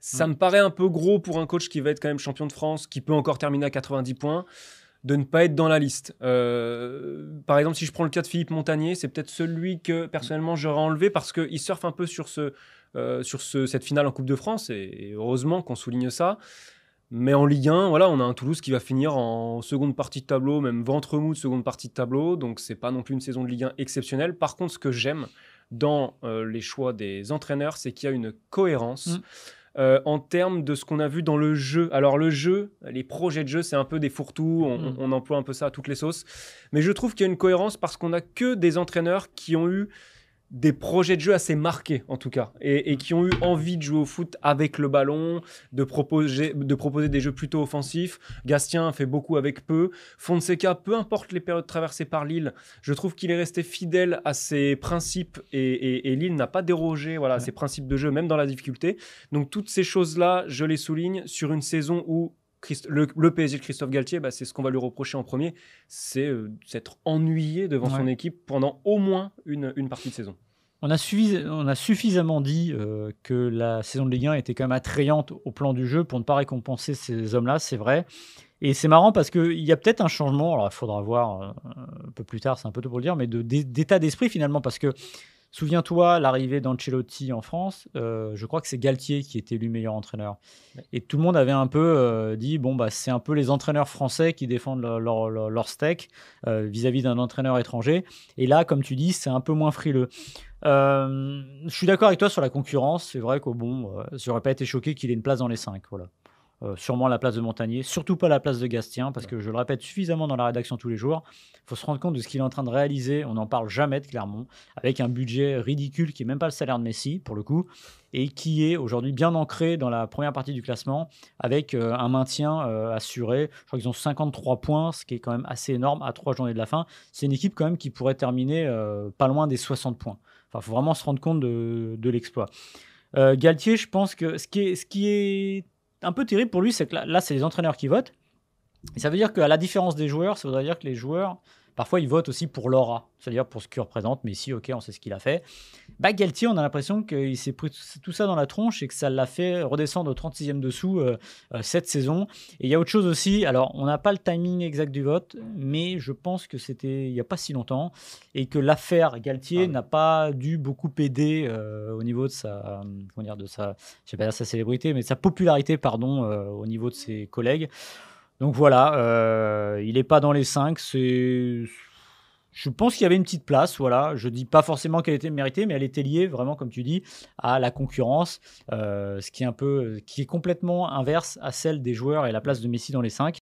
Ça mm. me paraît un peu gros pour un coach qui va être quand même champion de France, qui peut encore terminer à 90 points, de ne pas être dans la liste. Euh, par exemple, si je prends le cas de Philippe Montagnier, c'est peut-être celui que personnellement j'aurais enlevé parce qu'il surfe un peu sur, ce, euh, sur cette finale en Coupe de France, et, heureusement qu'on souligne ça. Mais en Ligue 1, voilà, on a un Toulouse qui va finir en seconde partie de tableau, même ventre mou de seconde partie de tableau, donc c'est pas non plus une saison de Ligue 1 exceptionnelle. Par contre, ce que j'aime dans euh, les choix des entraîneurs, c'est qu'il y a une cohérence. Mm. Euh, en termes de ce qu'on a vu dans le jeu. Alors le jeu, les projets de jeu, c'est un peu des fourre mm. on, emploie un peu ça à toutes les sauces. Mais je trouve qu'il y a une cohérence parce qu'on n'a que des entraîneurs qui ont eu des projets de jeu assez marqués en tout cas et, qui ont eu envie de jouer au foot avec le ballon, de proposer, des jeux plutôt offensifs. Gastien fait beaucoup avec peu. Fonseca, peu importe les périodes traversées par Lille, je trouve qu'il est resté fidèle à ses principes et, Lille n'a pas dérogé voilà, ses principes de jeu même dans la difficulté. Donc toutes ces choses-là, je les souligne sur une saison où le, PSG de Christophe Galtier, bah, c'est ce qu'on va lui reprocher en premier, c'est euh, s'être ennuyé devant son équipe pendant au moins une partie de saison on a, on a suffisamment dit euh, que la saison de Ligue 1 était quand même attrayante au plan du jeu pour ne pas récompenser ces hommes-là, c'est vrai. Et c'est marrant parce qu'il y a peut-être un changement, alors il faudra voir euh, un peu plus tard, c'est un peu tôt pour le dire, mais d'état d'esprit finalement, parce que souviens-toi l'arrivée d'Ancelotti en France, euh, je crois que c'est Galtier qui était élu meilleur entraîneur. Et tout le monde avait un peu dit, bon, bah, c'est un peu les entraîneurs français qui défendent leur, leur, steak vis-à-vis -vis d'un entraîneur étranger. Et là, comme tu dis, c'est un peu moins frileux. Euh, je suis d'accord avec toi sur la concurrence. C'est vrai que bon, euh, j'aurais pas été choqué qu'il ait une place dans les 5. Voilà. Euh, sûrement la place de Montagnier, surtout pas la place de Gastien, parce que je le répète suffisamment dans la rédaction tous les jours. Il faut se rendre compte de ce qu'il est en train de réaliser. On n'en parle jamais de Clermont, avec un budget ridicule qui n'est même pas le salaire de Messi, pour le coup, et qui est aujourd'hui bien ancré dans la première partie du classement, avec euh, un maintien assuré. Je crois qu'ils ont 53 points, ce qui est quand même assez énorme à trois journées de la fin. C'est une équipe quand même qui pourrait terminer pas loin des 60 points. Enfin, faut vraiment se rendre compte de, l'exploit. Euh, Galtier, je pense que ce qui est, ce qui est un peu terrible pour lui, c'est que là, c'est les entraîneurs qui votent. Et ça veut dire qu'à la différence des joueurs, ça voudrait dire que les joueurs Parfois, il vote aussi pour l'aura, c'est-à-dire pour ce qu'il représente. Mais si, ok, on sait ce qu'il a fait. Bah, Galtier, on a l'impression qu'il s'est pris tout ça dans la tronche et que ça l'a fait redescendre au 36e dessous euh, euh, cette saison. Et il y a autre chose aussi. Alors, on n'a pas le timing exact du vote, mais je pense que c'était il n'y a pas si longtemps et que l'affaire Galtier ah n'a pas dû beaucoup aider euh, au niveau de sa, de sa, sa célébrité, mais de sa popularité, pardon, au niveau de ses collègues. Donc voilà, euh, il n'est pas dans les 5. C'est... Je pense qu'il y avait une petite place, voilà. Je dis pas forcément qu'elle était méritée, mais elle était liée vraiment, comme tu dis, à la concurrence, euh, ce qui est un peu, qui est complètement inverse à celle des joueurs et la place de Messi dans les 5.